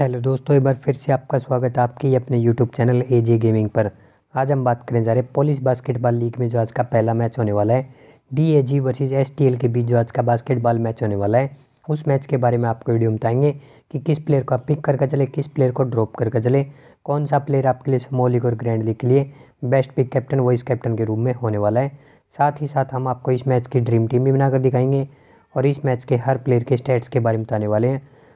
hello दोस्तों एक बार फिर से आपका स्वागत है आपके अपने YouTube channel A J gaming पर आज हम बात करें जा रहे पोलिश बास्केटबॉल लीग में जो आज का पहला मैच होने वाला है D A G versus S T L के बीच जो आज का बास्केटबॉल मैच होने वाला है उस मैच के बारे में आपको वीडियो बताएंगे कि किस प्लेयर को आप पिक करके चले किस प्लेयर को ड्रॉप करके चले कौन सा प्लेयर आपके लिए स्मॉल लीग और ग्रैंड लीग के लिए best pick captain vice captain के रूप में होने वाला है साथ ही साथ हम आपको इस मैच की ड्रीम टीम भी बनाकर दिखाएंगे और इस मैच के हर प्लेयर के स्टेट्स के बारे में बताने वाले हैं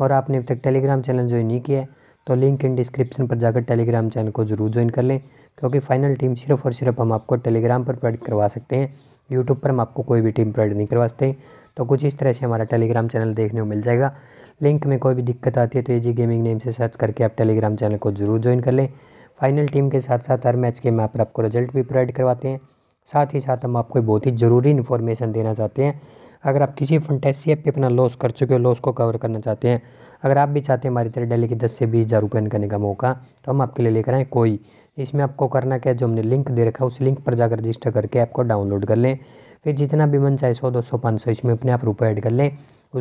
और आपने अभी तक टेलीग्राम चैनल ज्वाइन नहीं किया है तो लिंक इन डिस्क्रिप्शन पर जाकर टेलीग्राम चैनल को ज़रूर ज्वाइन कर लें क्योंकि फाइनल टीम सिर्फ और सिर्फ हम आपको टेलीग्राम पर प्रोवाइड करवा सकते हैं यूट्यूब पर हम आपको कोई भी टीम प्रोवाइड नहीं करवा सकते तो कुछ इस तरह से हमारा टेलीग्राम चैनल देखने को मिल जाएगा लिंक में कोई भी दिक्कत आती है तो ए जी गेमिंग नेम से सर्च करके आप टेलीग्राम चैनल को ज़रूर ज्वाइन कर लें फाइनल टीम के साथ साथ हर मैच के मैप पर आपको रिजल्ट भी प्रोवाइड करवाते हैं साथ ही साथ हम आपको बहुत ही ज़रूरी इन्फॉर्मेशन देना चाहते हैं अगर आप किसी फंटेसी ऐप पर अपना लॉस कर चुके हो लॉस को कवर करना चाहते हैं अगर आप भी चाहते हैं हमारी तरह डेली के दस से बीस हज़ार रुपये करने का मौका तो हम आपके लिए लेकर आएँ कोई इसमें आपको करना क्या जो हमने लिंक दे रखा है उस लिंक पर जाकर रजिस्टर करके ऐप को डाउनलोड कर लें फिर जितना भी मन चाहे सौ दो सौ पाँच सौ इसमें अपने आप रुपये ऐड कर लें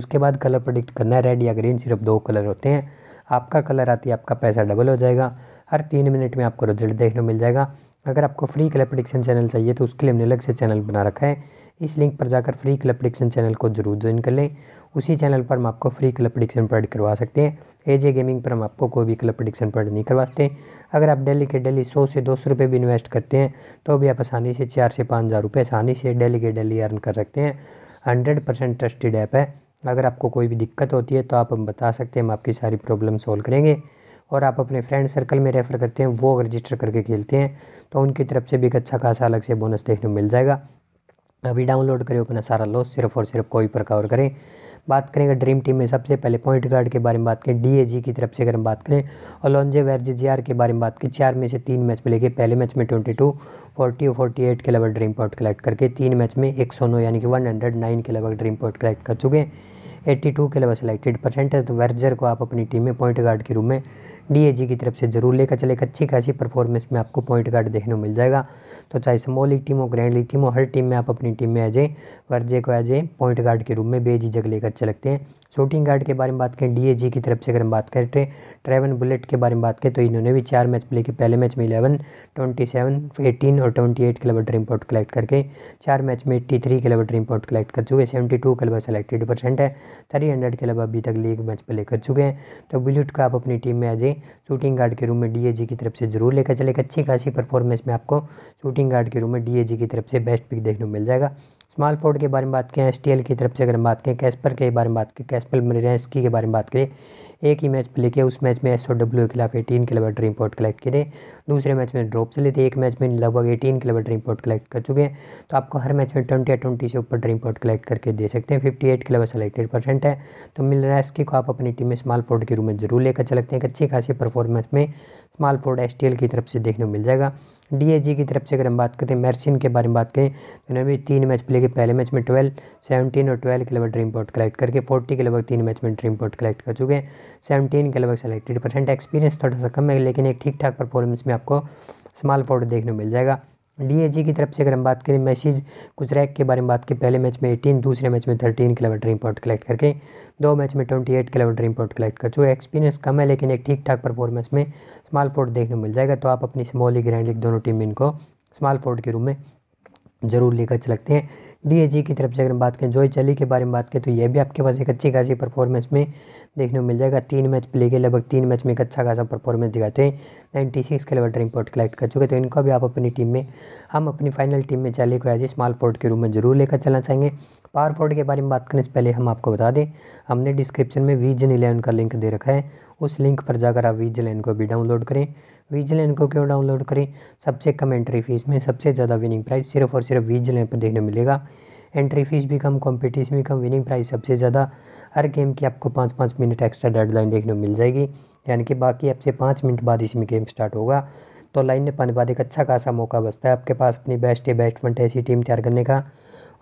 उसके बाद कलर प्रोडिक्ट करना है रेड या ग्रीन सिर्फ दो कलर होते हैं आपका कलर आती है आपका पैसा डबल हो जाएगा हर तीन मिनट में आपको रिजल्ट देखने मिल जाएगा अगर आपको फ्री क्लब प्रडिक्शन चैनल चाहिए तो उसके लिए हमने अलग से चैनल बना रखा है इस लिंक पर जाकर फ्री क्लब प्रडिक्शन चैनल को जरूर ज्वाइन कर लें उसी चैनल पर हम आपको फ्री क्लब प्रडिक्शन प्रोवाइड करवा सकते हैं एजे गेमिंग पर हम आपको कोई भी क्लब प्रडिक्शन प्रोवाइड नहीं करवाते अगर आप डेली के डेली सौ से दो सौ रुपये भी इन्वेस्ट करते हैं तो भी आप आसानी से चार से पाँच हज़ार रुपये आसानी से डेली के डेली अर्न कर सकते हैं हंड्रेड परसेंट ट्रस्टेड ऐप है अगर आपको कोई भी दिक्कत होती है तो आप हम बता सकते हैं हम आपकी सारी प्रॉब्लम सॉल्व करेंगे और आप अपने फ्रेंड सर्कल में रेफ़र करते हैं वो अगर रजिस्टर करके खेलते हैं तो उनकी तरफ से भी एक अच्छा खासा अलग से बोनस देखने को मिल जाएगा अभी डाउनलोड करें अपना सारा लॉस सिर्फ और सिर्फ कोई पर कवर करें बात करें अगर ड्रीम टीम में सबसे पहले पॉइंट गार्ड के बारे में बात करें डीएजी की तरफ से अगर हम बात करें और लॉन्जे वैरजे जी के बारे में बात करें चार में से तीन मैच में लेके पहले मैच में ट्वेंटी टू फोर्टी और फोर्टी एट के लगभग ड्रीम पॉइंट कलेक्ट करके तीन मैच में एक सौ नौ यानी कि वन हंड्रेड नाइन के लगभग ड्रीम पॉइंट कलेक्ट कर चुके हैं एट्टी टू के लगभग सेलेक्टेड परसेंट है तो वर्जर को आप अपनी टीम में पॉइंट गार्ड के रूप में डी की तरफ से ज़रूर लेकर चले एक अच्छी खासी परफॉर्मेंस में आपको पॉइंट गार्ड देखने को मिल जाएगा तो चाहे स्मॉल लीग टीम हो ग्रैंड लीग टीम हो हर टीम में आप अपनी टीम में ए वर्जे को ए पॉइंट गार्ड के रूप में बेझिझक लेकर चलते हैं शूटिंग गार्ड के बारे में बात करें डी की तरफ से अगर हम बात करें हैं ट्रेवन बुलेट के बारे में बात करें तो इन्होंने भी चार मैच प्ले किए पहले मैच में इलेवन ट्वेंटी सेवन एटीन और ट्वेंटी एट किलोमीटर इम्पोर्ट कलेक्ट करके चार मैच में एट्टी थ्री किलोमीटर इम्पोर्ट कलेक्ट कर चुके हैं सेवेंटी टू क्लब सेलेक्टेड परसेंट है थ्री हंड्रेड अभी तक लीग मैच प्ले कर चुके हैं तो बुलेट का आप अपनी टीम में आज शूटिंग गार्ड के रूम में डी की तरफ से जरूर लेकर चले अच्छी खासी परफॉर्मेंस में आपको शूटिंग गार्ड के रूम में डी की तरफ से बेस्ट पिक देखने को मिल जाएगा स्मॉल फोर्ड के बारे में बात करें एस की तरफ से अगर हम बात करें कैस्पर के बारे में बात करें कैस्पर मरेस्की के बारे में बात करें एक ही मैच प्ले किया उस मैच में एस ओ डब्ल्यू के खिलाफ एटीन के लगभग ड्रीम कलेक्ट किए थे दूसरे मैच में ड्रॉप से लेते एक मैच में लगभग एटीन किलोमीटर लगभग ड्रीम कलेक्ट कर चुके हैं तो आपको हर मैच में ट्वेंटी या ट्वेंटी से ऊपर ड्रीम पॉइंट कलेक्ट करके दे सकते हैं फिफ्टी एट के सेलेक्टेड परसेंट है तो मिल रहा एसकी को आप अपनी टीम में स्मॉल फोर्ड के रूम में जरूर लेकर चलते हैं एक अच्छी खासी परफॉर्मेंस में स्मॉल फोर्ड एस की तरफ से देखने को मिल जाएगा डीएजी की तरफ से अगर हम बात करें मैरसिन के बारे में बात करें तो इन्होंने भी तीन मैच प्ले के पहले मैच में ट्वेल्व सेवनटीन और ट्वेल्व के लगभग ड्रीम पॉट कलेक्ट करके फोर्टी के लगभग तीन मैच में ड्रीम पॉट कलेक्ट कर चुके हैं सेवनटीन के लगभग सेलेक्टेड परसेंट एक्सपीरियंस थोड़ा सा कम है लेकिन एक ठीक ठाक परफॉर्मेंस में आपको स्मॉल फोर्ट देखने को मिल जाएगा डीएजी की तरफ से अगर हम बात करें मैसेज कुछ रैक के बारे में बात की पहले मैच में एटीन दूसरे मैच में 13 किलोमीटर पॉइंट कलेक्ट करके दो मैच में ट्वेंटी 28 किलोमीटर पॉइंट कलेक्ट कर चुके एक्सपीरियंस कम है लेकिन एक ठीक ठाक परफॉर्मेंस में स्माल फोर्ट देखने को मिल जाएगा तो आप अपनी स्मॉल ग्रैंड लीग दोनों टीम इनको स्मॉल फोर्ट के रूम में ज़रूर लेकर चलते हैं डी की तरफ से अगर हम बात करें जोई चली के बारे में बात करें तो यह भी आपके पास एक अच्छी खासी परफॉर्मेंस में देखने को मिल जाएगा तीन मैच प्ले के लगभग तीन मैच में एक अच्छा खासा परफॉर्मेंस दिखाते हैं नाइन्टी सिक्स के लेवल ड्रीम इम्पोर्ट कलेक्ट कर चुके तो इनको भी आप अपनी टीम में हम अपनी फाइनल टीम में चले को एज ए स्मॉल फोर्ट के रूम में जरूर लेकर चलना चाहेंगे पावर फॉर्ड के बारे में बात करने से पहले हम आपको बता दें हमने डिस्क्रिप्शन में वीजन इलेवन का लिंक दे रखा है उस लिंक पर जाकर आप वीजन इलेवन को भी डाउनलोड करें वीजन इलेवन को क्यों डाउनलोड करें सबसे कम एंट्री फीस में सबसे ज़्यादा विनिंग प्राइस सिर्फ और सिर्फ वीजन इलेवन पर देखने मिलेगा एंट्री फीस भी कम कॉम्पिटिशन भी कम विनिंग प्राइस सबसे ज़्यादा हर गेम की आपको पाँच पाँच मिनट एक्स्ट्रा लाइन देखने मिल जाएगी यानी कि बाकी आपसे पाँच मिनट बाद इसमें गेम स्टार्ट होगा तो लाइन ने पाने बाद एक अच्छा खासा मौका बचता है आपके पास अपनी बेस्ट या बेस्ट फंटेसी टीम तैयार करने का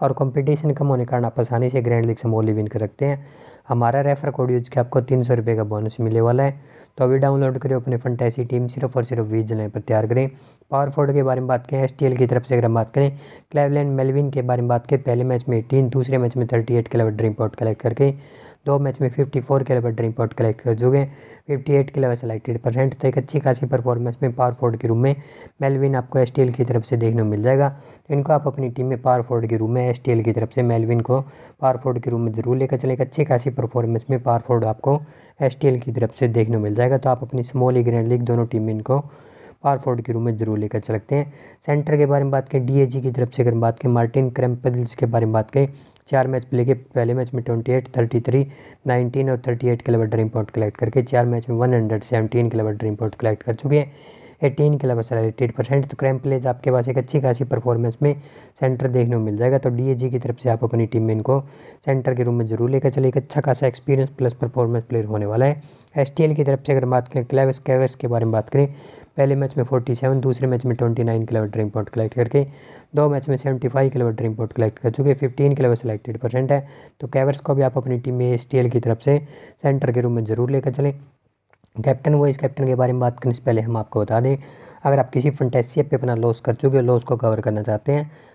और कंपटीशन कम होने के कारण आप आसानी से ग्रैंड लीग से मोली विन कर सकते हैं हमारा रेफर कोड यूज के आपको तीन सौ रुपये का बोनस मिलने वाला है तो अभी डाउनलोड करें अपने फंटैसी टीम सिर्फ और सिर्फ बीस जुलाई पर तैयार करें पावर फोर्ड के बारे में बात करें एस की तरफ से अगर हम बात करें क्लेवलैंड मेलविन के बारे में बात करें पहले मैच में एटीन दूसरे मैच में थर्टी एट के अलावा ड्रीम पॉट कलेक्ट करके दो मैच में 54 के अलावा ड्रीम पॉट कलेक्ट कर चुके हैं फिफ्टी एट के अलावा सेलेक्टेड परसेंट तो एक अच्छी खासी परफॉर्मेंस में पावर फोर्ड के रूम में मेलविन आपको एस की तरफ से देखने को मिल जाएगा तो इनको आप अपनी टीम में पावर फोर्ड के रूम में एस की तरफ से मेलविन को पावर फोर्ड के रूम में जरूर लेकर चले एक अच्छी खासी परफॉर्मेंस में पावर फोर्ड आपको एस की तरफ से देखने को मिल जाएगा तो आप अपनी स्मॉल लीग ग्रैंड लीग दोनों टीम इनको पावर फोर्ड के रूम में जरूर लेकर चलते हैं सेंटर के बारे में बात करें डीएजी की तरफ से अगर बात करें मार्टिन क्रम्पल्स के बारे में बात करें चार मैच प्ले के पहले मैच में twenty eight thirty three nineteen और thirty eight kilometre dream point collect करके चार मैच में one hundred seventeen kilometre dream point collect कर चुके हैं एटीन के अलावा सेलेक्टेड परसेंट तो क्रैम प्लेज आपके पास एक अच्छी खासी परफॉर्मेंस में सेंटर देखने को मिल जाएगा तो डी की तरफ से आप अपनी टीम में इनको सेंटर के रूम में जरूर लेकर चले एक अच्छा खासा एक्सपीरियंस प्लस परफॉर्मेंस प्लेयर होने वाला है एस की तरफ से अगर बात करें क्लेवस कैवर्स के बारे में बात करें पहले मैच में सेवन दूसरे मैच में के लेवल ड्रिंक पॉइंट कलेक्ट करके दो मैच में के लेवल ड्रिंक पॉइंट कलेक्ट कर चुके के लेवल सेलेक्टेड परसेंट है तो कैवर्स को भी आप अपनी टीम में एस की तरफ से सेंटर के रूम में ज़रूर लेकर चलें कैप्टन वाइस कैप्टन के बारे में बात करने से पहले हम आपको बता दें अगर आप किसी फंटेसी पे अपना लॉस कर चुके हो लॉस को कवर करना चाहते हैं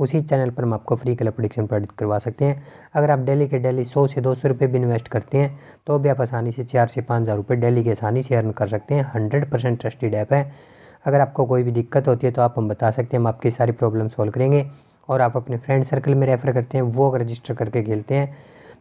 उसी चैनल पर हम आपको फ्री कलर प्रोडिक्शन प्रोडक्ट करवा सकते हैं अगर आप डेली के डेली सौ से दो सौ रुपये भी इन्वेस्ट करते हैं तो भी आप आसानी से चार से पाँच हज़ार रुपये डेली की आसानी से अर्न कर सकते हैं हंड्रेड परसेंट ट्रस्टेड ऐप है अगर आपको कोई भी दिक्कत होती है तो आप हम बता सकते हैं हम आपकी सारी प्रॉब्लम सॉल्व करेंगे और आप अपने फ्रेंड सर्कल में रेफ़र करते हैं वो रजिस्टर करके खेलते हैं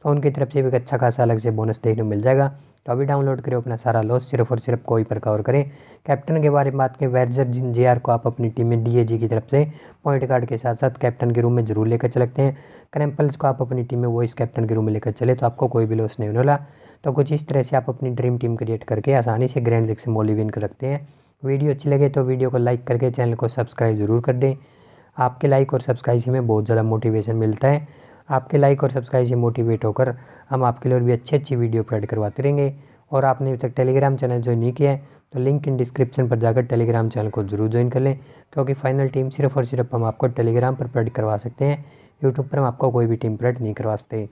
तो उनकी तरफ से भी एक अच्छा खासा अलग से बोनस देखने को मिल जाएगा तो अभी डाउनलोड करें अपना सारा लॉस सिर्फ और सिर्फ कोई पर कवर करें कैप्टन के बारे में बात करें वैरजर जिन जे को आप अपनी टीम में डीएजी की तरफ से पॉइंट कार्ड के साथ साथ कैप्टन के रूम में जरूर लेकर चलते हैं क्रैम्पल्स को आप अपनी टीम में वॉइस कैप्टन के रूम में लेकर चले तो आपको कोई भी लॉस नहीं होने तो कुछ इस तरह से आप अपनी ड्रीम टीम क्रिएट करके आसानी से ग्रैंड लीग से मोली विन कर रखते हैं वीडियो अच्छी लगे तो वीडियो को लाइक करके चैनल को सब्सक्राइब जरूर कर दें आपके लाइक और सब्सक्राइब से हमें बहुत ज़्यादा मोटिवेशन मिलता है आपके लाइक और सब्सक्राइब से मोटिवेट होकर हम आपके लिए और भी अच्छी अच्छी वीडियो अपलोड करवाते रहेंगे और आपने अभी तक टेलीग्राम चैनल ज्वाइन नहीं किया है तो लिंक इन डिस्क्रिप्शन पर जाकर टेलीग्राम चैनल को जरूर ज्वाइन कर लें क्योंकि फाइनल टीम सिर्फ और सिर्फ हम आपको टेलीग्राम पर अपलोड करवा सकते हैं यूट्यूब पर हम आपको कोई भी टीम अपलोड नहीं करवा सकते